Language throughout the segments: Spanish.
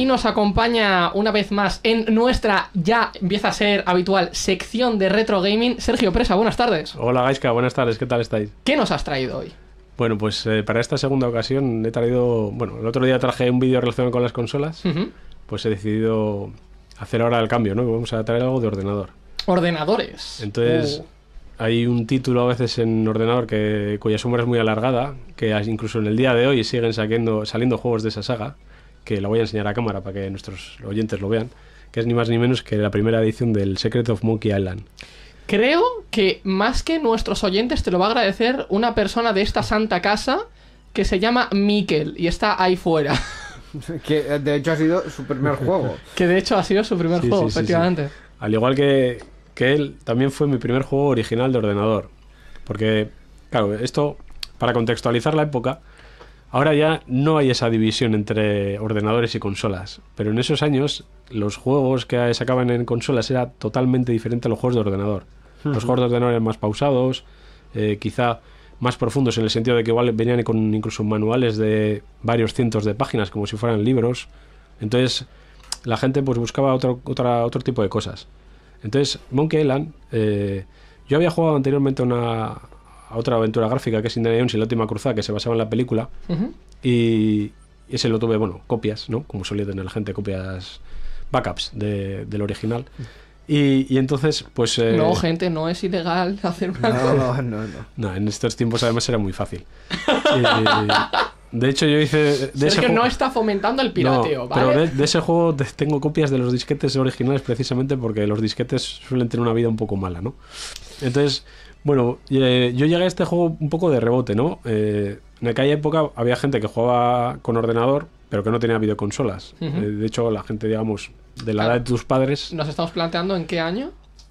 y nos acompaña una vez más en nuestra ya empieza a ser habitual sección de retro gaming. Sergio Presa, buenas tardes. Hola Gaisca, buenas tardes, ¿qué tal estáis? ¿Qué nos has traído hoy? Bueno, pues eh, para esta segunda ocasión he traído, bueno, el otro día traje un vídeo relacionado con las consolas, pues he decidido hacer ahora el cambio, ¿no? Vamos a traer algo de ordenador. Ordenadores. Entonces... Oh. hay un título a veces en ordenador que, cuya sombra es muy alargada, que incluso en el día de hoy siguen saliendo juegos de esa saga que la voy a enseñar a cámara para que nuestros oyentes lo vean, que es ni más ni menos que la primera edición del Secret of Monkey Island. Creo que más que nuestros oyentes te lo va a agradecer una persona de esta santa casa que se llama Mikel y está ahí fuera. Eh, que de hecho ha sido su primer juego. que de hecho ha sido su primer juego, efectivamente. Al igual que, que él, también fue mi primer juego original de ordenador. Porque, claro, esto, para contextualizar la época, Ahora ya no hay esa división entre ordenadores y consolas, pero en esos años los juegos que sacaban en consolas era totalmente diferente a los juegos de ordenador. Los juegos de ordenador eran más pausados, eh, quizá más profundos en el sentido de que venían con incluso manuales de varios cientos de páginas, como si fueran libros. Entonces la gente pues buscaba otro, otra, otro tipo de cosas. Entonces Monkey Island, eh, yo había jugado anteriormente una, otra aventura gráfica que es Indiana Jones y la última cruzada que se basaba en la película. Y ese lo tuve, bueno, copias, ¿no? Como solía tener la gente, copias backups del original. Y, entonces, pues... Eh, no, gente, no es ilegal hacer una no, no, no, en estos tiempos además era muy fácil. de hecho, yo hice... De no está fomentando el pirateo, Pero de, de, ese juego tengo copias de los disquetes originales precisamente porque los disquetes suelen tener una vida un poco mala, ¿no? Entonces, bueno, eh, yo llegué a este juego un poco de rebote, ¿no? Eh, en aquella época había gente que jugaba con ordenador, pero que no tenía videoconsolas. Eh, de hecho, la gente, digamos, de la edad de tus padres... Nos estamos planteando en qué año.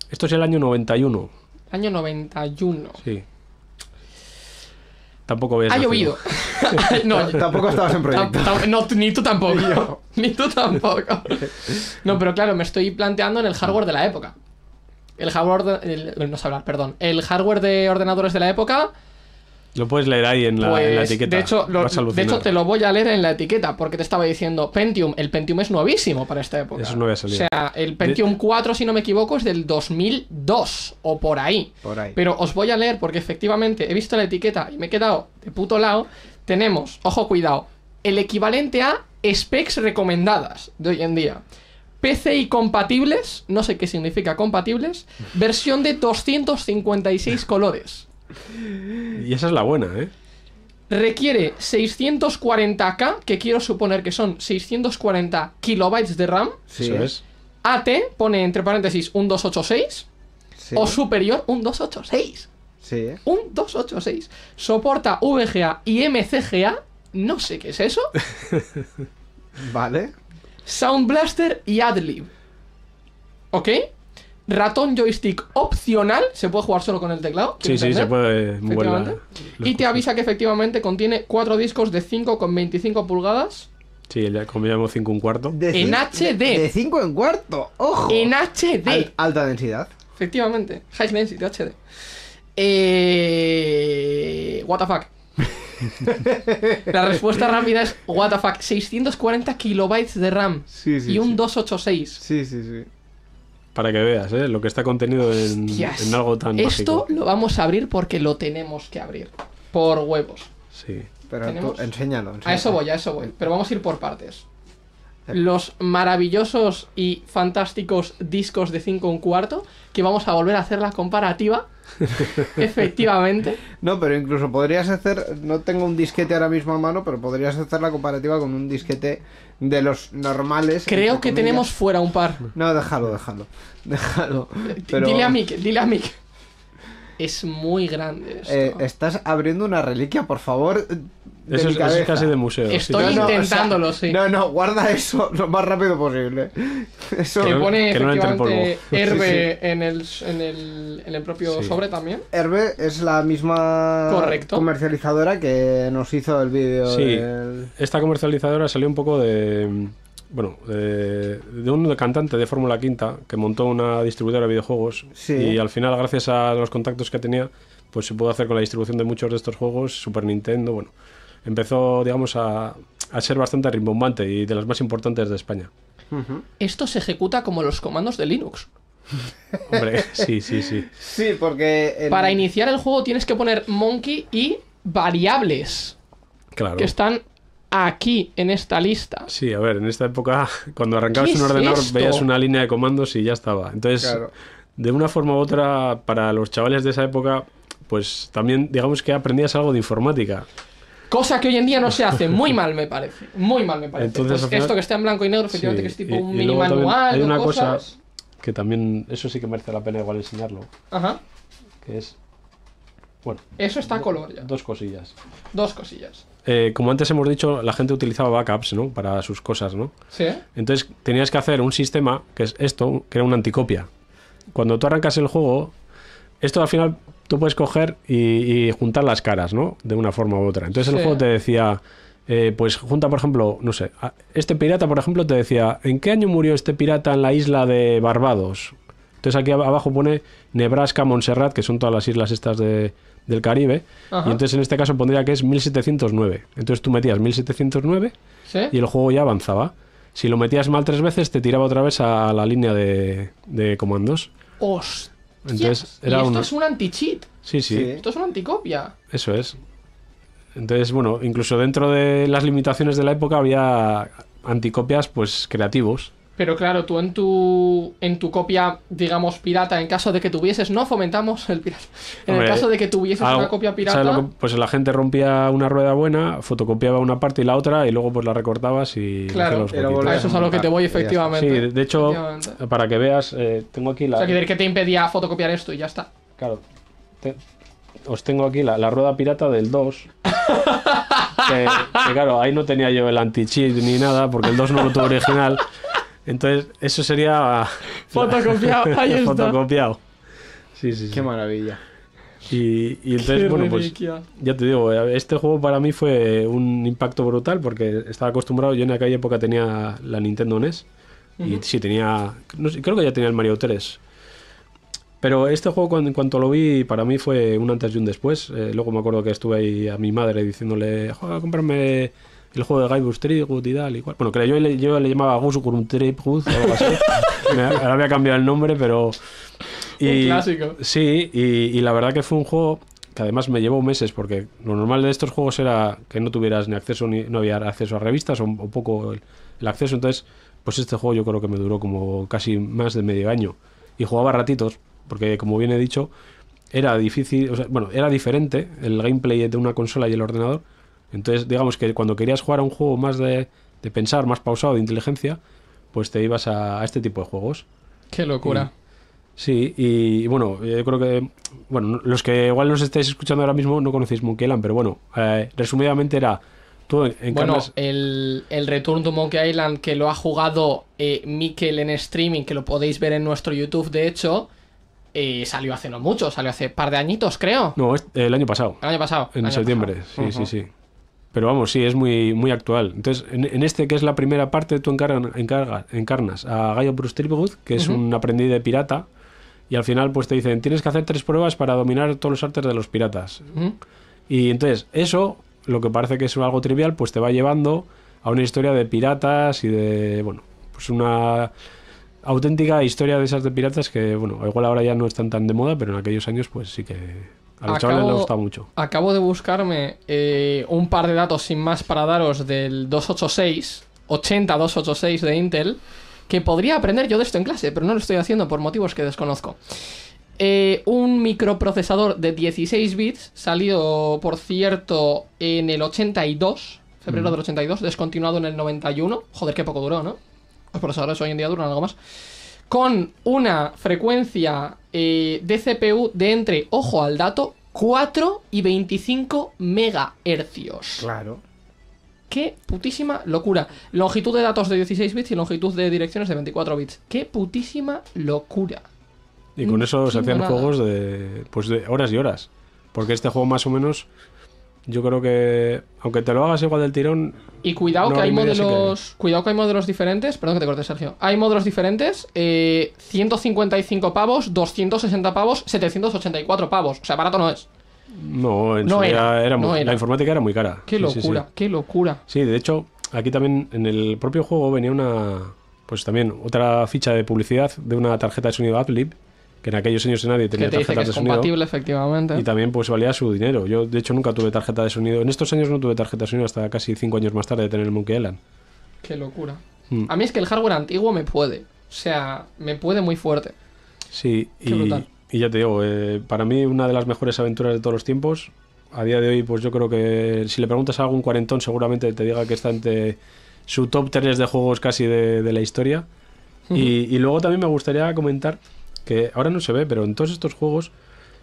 Esto es el año 91. Año 91. Sí. Tampoco Ha llovido. tampoco estabas en proyecto. ni tú tampoco. ni tú tampoco. No, pero claro, me estoy planteando en el hardware de la época el hardware, perdón, el hardware de ordenadores de la época. Lo puedes leer ahí en la, pues, etiqueta. De hecho, te lo voy a leer en la etiqueta, porque te estaba diciendo Pentium. El Pentium es nuevísimo para esta época. es O sea, el Pentium 4, si no me equivoco, es del 2002 o por ahí. por ahí. Pero os voy a leer porque efectivamente he visto la etiqueta y me he quedado de puto lado. Tenemos, ojo, cuidado, el equivalente a specs recomendadas de hoy en día. PCI compatibles, no sé qué significa compatibles, versión de 256 colores. Y esa es la buena, ¿eh? Requiere 640K, que quiero suponer que son 640 kilobytes de RAM. Sí, eso es. AT pone entre paréntesis un 286 o superior un 286. Sí. ¿eh? Un 286. Soporta VGA y MCGA. No sé qué es eso. vale. Sound Blaster y Adlib. ¿Ok? Ratón joystick opcional, se puede jugar solo con el teclado. Sí, sí, se puede muy Y te avisa que efectivamente contiene cuatro discos de con 5 25 pulgadas. Sí, combinamos comíamos 5 un cuarto. en HD. De 5 en cuarto, ojo. En HD. alta densidad. Efectivamente, high density HD. Eh, what the fuck. La respuesta rápida es, what the fuck, 640 kilobytes de RAM y un 286. Para que veas, eh, Lo que está contenido en, algo tan Esto lo vamos a abrir porque lo tenemos que abrir. Por huevos. Sí. Pero tú, enséñalo, enséñalo. A eso voy, a eso voy. Pero vamos a ir por partes los maravillosos y fantásticos discos de 5 un cuarto, que vamos a volver a hacer la comparativa. Efectivamente. No, pero incluso podrías hacer, no tengo un disquete ahora mismo a mano, pero podrías hacer la comparativa con un disquete de los normales. Creo que tenemos fuera un par. No, déjalo, déjalo. Déjalo. Dile a Mick, dile a Mick. Es muy grande. Eh, estás abriendo una reliquia, por favor es casi de museo. Estoy intentándolo, sí. No, no, guarda eso lo más rápido posible. Eso. Que pone que no efectivamente Herbe en, el, en, el, en, el, propio sobre también. Herbe es la misma comercializadora que nos hizo el vídeo. Sí, esta comercializadora salió un poco de... Bueno, de, un cantante de Fórmula Quinta que montó una distribuidora de videojuegos y al final, gracias a los contactos que tenía, pues se pudo hacer con la distribución de muchos de estos juegos, Super Nintendo, bueno, empezó, digamos, a, ser bastante rimbombante y de las más importantes de España. Esto se ejecuta como los comandos de Linux. Hombre, sí, sí, sí. Sí, porque. Para iniciar el juego tienes que poner monkey y variables. Claro. Que están aquí en esta lista. Sí, a ver, en esta época, cuando arrancabas un ordenador, veías una línea de comandos y ya estaba. Entonces, de una forma u otra, para los chavales de esa época, pues también digamos que aprendías algo de informática. Cosa que hoy en día no se hace, muy mal me parece, muy mal me parece. Entonces, pues esto que está en blanco y negro, efectivamente, que es tipo un manual. Hay una cosa que también, eso sí que merece la pena igual enseñarlo. Ajá. Que es, bueno. Eso está a color ya. Dos cosillas. Dos cosillas. Eh, como antes hemos dicho, la gente utilizaba backups, ¿no? Para sus cosas, ¿no? Sí. Entonces tenías que hacer un sistema, que es esto, que era una anticopia. Cuando tú arrancas el juego, esto al final tú puedes coger y, juntar las caras, ¿no? De una forma u otra. Entonces el juego te decía, eh, pues junta, por ejemplo, no sé, este pirata, por ejemplo, te decía, ¿en qué año murió este pirata en la isla de Barbados? Entonces aquí abajo pone Nebraska, Montserrat, que son todas las islas estas del Caribe. Y entonces en este caso pondría que es 1709. Entonces tú metías 1709 y el juego ya avanzaba. Si lo metías mal tres veces, te tiraba otra vez a la línea de, de comandos. ¡Hostia! Entonces, era y esto es un anti-cheat. Sí, sí, sí. Esto es una anticopia. Eso es. Entonces, bueno, incluso dentro de las limitaciones de la época había anticopias pues creativos pero claro, tú en tu, en tu copia, digamos, pirata, en caso de que tuvieses, no fomentamos el pirata, en el caso de que tuvieses una copia pirata... pues la gente rompía una rueda buena, fotocopiaba una parte y la otra, y luego pues la recortabas y... Claro, pero a eso es a lo que te voy, efectivamente. Sí, de hecho, para que veas, eh, tengo aquí la... O sea, que te impedía fotocopiar esto y ya está. Claro. os tengo aquí la, rueda pirata del 2. que, claro, ahí no tenía yo el anti-cheat ni nada, porque el 2 no lo tuvo original. Entonces, eso sería. Fotocopiado, ahí Fotocopiado. Sí, sí, sí. Qué maravilla. Y, entonces, bueno, pues ya te digo, este juego para mí fue un impacto brutal porque estaba acostumbrado. Yo en aquella época tenía la Nintendo NES y sí tenía, creo que ya tenía el Mario 3. Pero este juego, cuando, en cuanto lo vi, para mí fue un antes y un después. Eh, luego me acuerdo que estuve ahí a mi madre diciéndole, joder, cómprame el juego de Guybrush Trigut y tal Bueno, que yo le, llamaba Gusukurum o algo así. ahora voy a el nombre, pero... Y, Sí, y, la verdad que fue un juego que además me llevó meses porque lo normal de estos juegos era que no tuvieras ni acceso ni no había acceso a revistas o poco el, acceso entonces pues este juego yo creo que me duró como casi más de medio año y jugaba ratitos porque como bien he dicho era difícil bueno era diferente el gameplay de una consola y el ordenador entonces, digamos que cuando querías jugar a un juego más de, pensar, más pausado, de inteligencia, pues te ibas a, este tipo de juegos. Qué locura. Sí, y bueno, yo creo que, bueno, los que igual nos estáis escuchando ahora mismo no conocéis Monkey Island, pero bueno, eh, resumidamente era... Tú encarnas... Bueno, el, el Return to Monkey Island que lo ha jugado eh, Mikel en streaming, que lo podéis ver en nuestro YouTube, de hecho, eh, salió hace no mucho, salió hace par de añitos, creo. No, el año pasado. El año pasado. En septiembre, sí, sí, sí. Pero vamos, sí, es muy, muy actual. Entonces, en, este que es la primera parte, tú encarga, encarga, encarnas a Gallo Bruce que es un aprendiz de pirata, y al final pues te dicen, tienes que hacer tres pruebas para dominar todos los artes de los piratas. Y entonces, eso, lo que parece que es algo trivial, pues te va llevando a una historia de piratas y de, bueno, pues una auténtica historia de esas de piratas que, bueno, igual ahora ya no están tan de moda, pero en aquellos años pues sí que acabo, gusta mucho. Acabo de buscarme eh, un par de datos sin más para daros del 286, 80286 de Intel, que podría aprender yo de esto en clase, pero no lo estoy haciendo por motivos que desconozco. Eh, un microprocesador de 16 bits, salido por cierto en el 82, febrero del 82, descontinuado en el 91. Joder, qué poco duró, ¿no? Los procesadores hoy en día duran algo más con una frecuencia eh, de CPU de entre, ojo al dato, 4 y 25 megahercios. Claro. Qué putísima locura. Longitud de datos de 16 bits y longitud de direcciones de 24 bits. Qué putísima locura. Y con eso se hacían juegos de, pues de horas y horas. Porque este juego más o menos yo creo que aunque te lo hagas igual del tirón y cuidado que hay modelos cuidado que hay modelos diferentes perdón que te cortes Sergio hay modelos diferentes 155 eh, pavos 260 pavos 784 pavos o sea barato no es no, no, era, la informática era muy cara qué locura qué locura sí de hecho aquí también en el propio juego venía una pues también otra ficha de publicidad de una tarjeta de sonido AppLib que en aquellos años nadie tenía tarjetas de sonido. efectivamente. Y también pues valía su dinero. Yo de hecho nunca tuve tarjeta de sonido. En estos años no tuve tarjeta de sonido hasta casi cinco años más tarde de tener el Monkey Island. Qué locura. Mm. A mí es que el hardware antiguo me puede. O sea, me puede muy fuerte. Sí, y, ya te digo, eh, para mí una de las mejores aventuras de todos los tiempos. A día de hoy, pues yo creo que si le preguntas a algún cuarentón, seguramente te diga que está entre su top 3 de juegos casi de, la historia. y luego también me gustaría comentar que ahora no se ve, pero en todos estos juegos,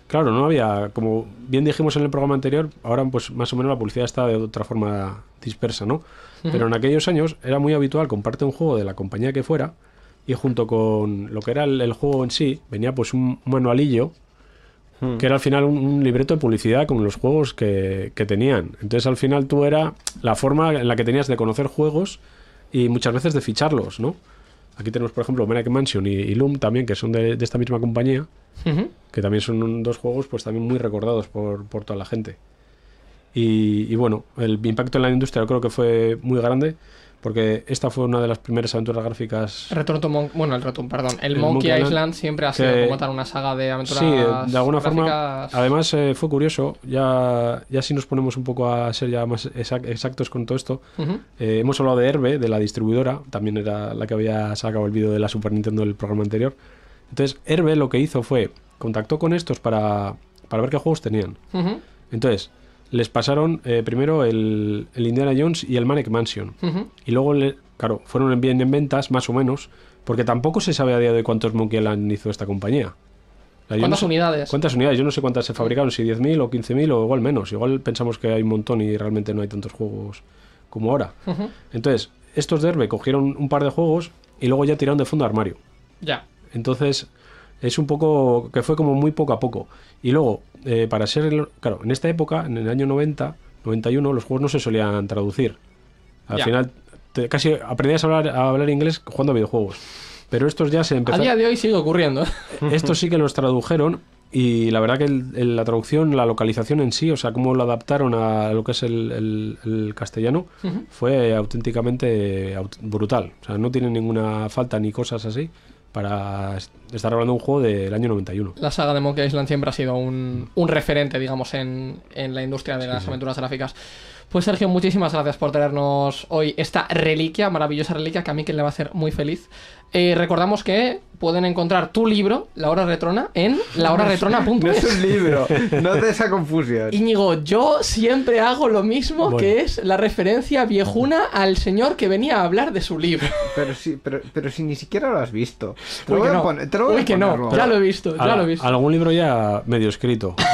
claro, no había, como bien dijimos en el programa anterior, ahora pues más o menos la publicidad está de otra forma dispersa, ¿no? Pero en aquellos años era muy habitual comparte un juego de la compañía que fuera y junto con lo que era el, juego en sí, venía pues un manualillo hmm. que era al final un, libreto de publicidad con los juegos que, que, tenían. Entonces al final tú era la forma en la que tenías de conocer juegos y muchas veces de ficharlos, ¿no? Aquí tenemos, por ejemplo, Maniac Mansion y, Loom también, que son de, esta misma compañía, que también son dos juegos pues también muy recordados por, toda la gente. Y, y, bueno, el impacto en la industria creo que fue muy grande porque esta fue una de las primeras aventuras gráficas. Retorno bueno, el Return, perdón. El, Monkey, Island, siempre ha sido como tal una saga de aventuras. gráficas... Sí, de alguna forma. Además, eh, fue curioso, ya, ya si nos ponemos un poco a ser ya más exactos con todo esto, eh, hemos hablado de Herbe, de la distribuidora, también era la que había sacado el vídeo de la Super Nintendo del programa anterior. Entonces, Herbe lo que hizo fue contactó con estos para, para ver qué juegos tenían. Entonces, les pasaron eh, primero el, Indiana Jones y el Manic Mansion. Y luego, claro, fueron bien en ventas, más o menos, porque tampoco se sabe a día de hoy cuántos Monkey Island hizo esta compañía. ¿Cuántas unidades? ¿Cuántas unidades? Yo no sé cuántas se fabricaron, si 10.000 o 15.000 o igual menos. Igual pensamos que hay un montón y realmente no hay tantos juegos como ahora. Entonces, estos de cogieron un par de juegos y luego ya tiraron de fondo armario. Ya. Entonces, es un poco que fue como muy poco a poco. Y luego, eh, para ser, claro, en esta época, en el año 90, 91, los juegos no se solían traducir. Al final, casi aprendías a hablar, a hablar inglés jugando a videojuegos. Pero estos ya se empezaron... A día de hoy sigue ocurriendo. Estos sí que los tradujeron y la verdad que la traducción, la localización en sí, o sea, cómo lo adaptaron a lo que es el, castellano, fue auténticamente brutal. O sea, no tiene ninguna falta ni cosas así para estar hablando de un juego del año 91. La saga de Monkey Island siempre ha sido un, referente, digamos, en, la industria de las aventuras gráficas. Pues Sergio, muchísimas gracias por tenernos hoy esta reliquia, maravillosa reliquia que a mí que le va a hacer muy feliz. Eh, recordamos que pueden encontrar tu libro, La Hora Retrona, en lahoraretrona.es. No es un libro, no te esa confusión. Íñigo, yo siempre hago lo mismo que es la referencia viejuna al señor que venía a hablar de su libro. Pero si, pero, si ni siquiera lo has visto. ya lo he visto, ya lo he visto. Algún libro ya medio escrito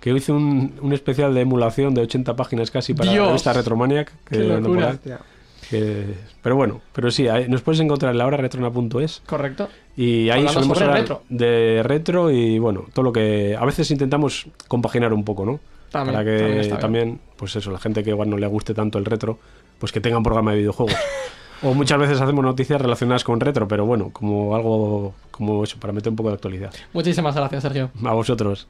que hice un, especial de emulación de 80 páginas casi para esta Retromaniac. Que pero bueno, pero sí, nos puedes encontrar en la hora retrona.es. Correcto. Y ahí solemos de retro y bueno, todo lo que a veces intentamos compaginar un poco, ¿no? para que también, también pues eso, la gente que igual no le guste tanto el retro, pues que tenga un programa de videojuegos. o muchas veces hacemos noticias relacionadas con retro, pero bueno, como algo como eso, para meter un poco de actualidad. Muchísimas gracias, Sergio. A vosotros.